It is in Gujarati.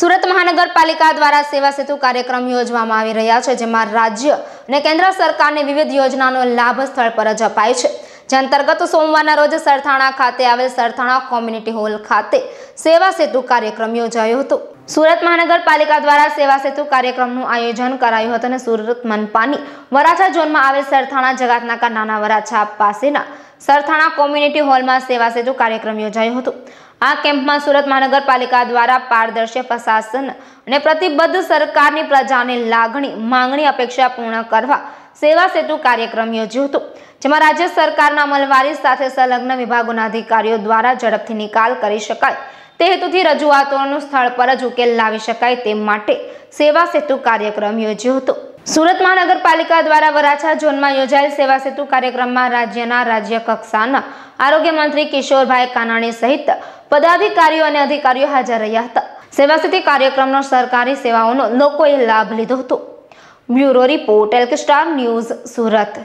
સુરત મહાનગરપાલિકા દ્વારા સેવા સેતુ કાર્યક્રમ યોજવામાં આવી રહ્યા છે જેમાં રાજ્ય અને કેન્દ્ર સરકારની વિવિધ યોજનાનો લાભ સ્થળ પર જ અપાય છે જે અંતર્ગત સોમવારના રોજ સરથાણા ખાતે આવેલ સરથાણા કોમ્યુનિટી હોલ ખાતે સેવા સેતુ કાર્યક્રમ યોજાયો હતો સુરત મહાનગરપાલિકા દ્વારા સેવા સેતુ કાર્યક્રમનું આયોજન કરાયું હતું અને સુરત મનપાની વરાછા ઝોનમાં આવેલ સરથાણા જગતનાકા નાના વરાછા પાસેના સરથાણા કોમ્યુનિટી હોલમાં સેવા સેતુ કાર્યક્રમ યોજાયો હતો આ કેમ્પમાં સુરત મહાનગરપાલિકા દ્વારા પારદર્શક પ્રશાસન અને પ્રતિબદ્ધ સરકારની પ્રજાની લાગણી માંગણી અપેક્ષા પૂર્ણ કરવા સેવા સેતુ કાર્યક્રમ યોજ્યો હતો જેમાં રાજ્ય સરકારના અમલવારી સાથે સંલગ્ન વિભાગોના અધિકારીઓ દ્વારા ઝડપથી નિકાલ કરી શકાય તે હેતુથી રજૂઆતોનું સ્થળ પર જ ઉકેલ લાવી શકાય તે માટે સેવા સેતુ કાર્યક્રમ યોજ્યો હતો સુરત મહાનગરપાલિકા દ્વારા વરાછા ઝોનમાં યોજાયેલ સેવા સેતુ કાર્યક્રમમાં રાજ્યના રાજ્ય કક્ષાના આરોગ્ય મંત્રી કિશોરભાઈ કાનાણી સહિત પદાધિકારીઓ અને અધિકારીઓ હાજર રહ્યા હતા સેવા સેતુ કાર્યક્રમનો સરકારી સેવાઓનો લોકોએ લાભ લીધો હતો બ્યુરો રિપોર્ટ એલ્કે સ્ટાર ન્યૂઝ સુરત